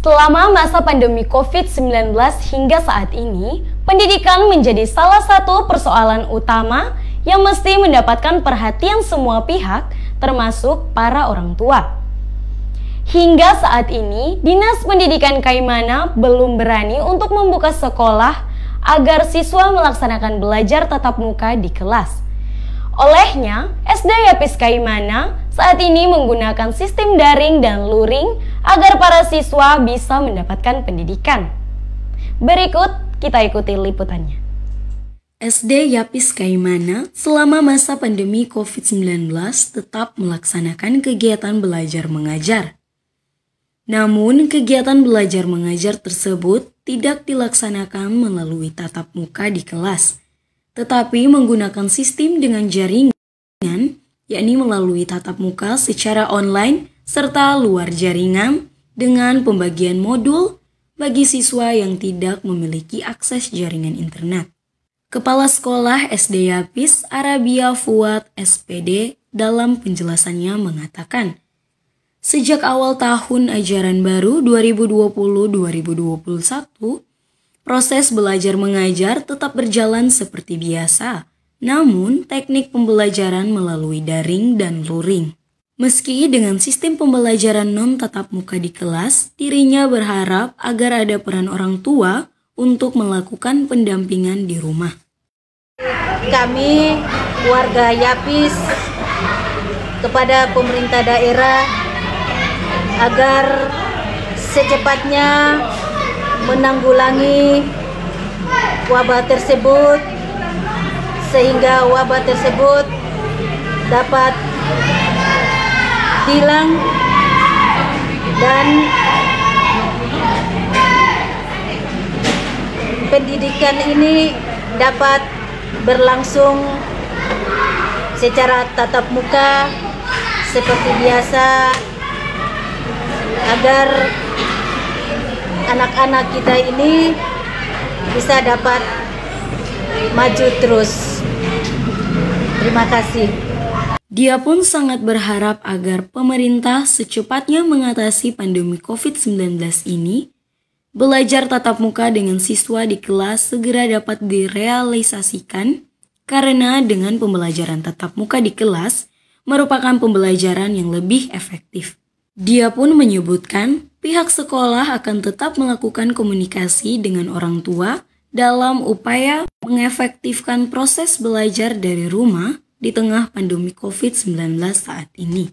Selama masa pandemi COVID-19 hingga saat ini, pendidikan menjadi salah satu persoalan utama yang mesti mendapatkan perhatian semua pihak, termasuk para orang tua. Hingga saat ini, Dinas Pendidikan Kaimana belum berani untuk membuka sekolah agar siswa melaksanakan belajar tatap muka di kelas. Olehnya, SD Yapis Kaimana saat ini menggunakan sistem daring dan luring agar para siswa bisa mendapatkan pendidikan. Berikut kita ikuti liputannya. SD Yapis Kaimana selama masa pandemi COVID-19 tetap melaksanakan kegiatan belajar mengajar. Namun, kegiatan belajar mengajar tersebut tidak dilaksanakan melalui tatap muka di kelas, tetapi menggunakan sistem dengan jaringan, yakni melalui tatap muka secara online serta luar jaringan dengan pembagian modul bagi siswa yang tidak memiliki akses jaringan internet. Kepala Sekolah SD Yapis Arabia Fuad SPD dalam penjelasannya mengatakan, sejak awal tahun ajaran baru 2020-2021, proses belajar mengajar tetap berjalan seperti biasa, namun teknik pembelajaran melalui daring dan luring. Meski dengan sistem pembelajaran non tatap muka di kelas, dirinya berharap agar ada peran orang tua untuk melakukan pendampingan di rumah. Kami warga Yapis kepada pemerintah daerah agar secepatnya menanggulangi wabah tersebut sehingga wabah tersebut dapat hilang dan pendidikan ini dapat berlangsung secara tatap muka seperti biasa agar anak-anak kita ini bisa dapat maju terus. Terima kasih. Dia pun sangat berharap agar pemerintah secepatnya mengatasi pandemi COVID-19 ini, belajar tatap muka dengan siswa di kelas segera dapat direalisasikan karena dengan pembelajaran tatap muka di kelas merupakan pembelajaran yang lebih efektif. Dia pun menyebutkan pihak sekolah akan tetap melakukan komunikasi dengan orang tua dalam upaya mengefektifkan proses belajar dari rumah di tengah pandemi COVID-19 saat ini.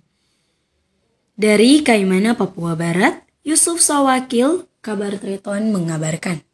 Dari Kaimana, Papua Barat, Yusuf Sawakil, Kabar Triton mengabarkan.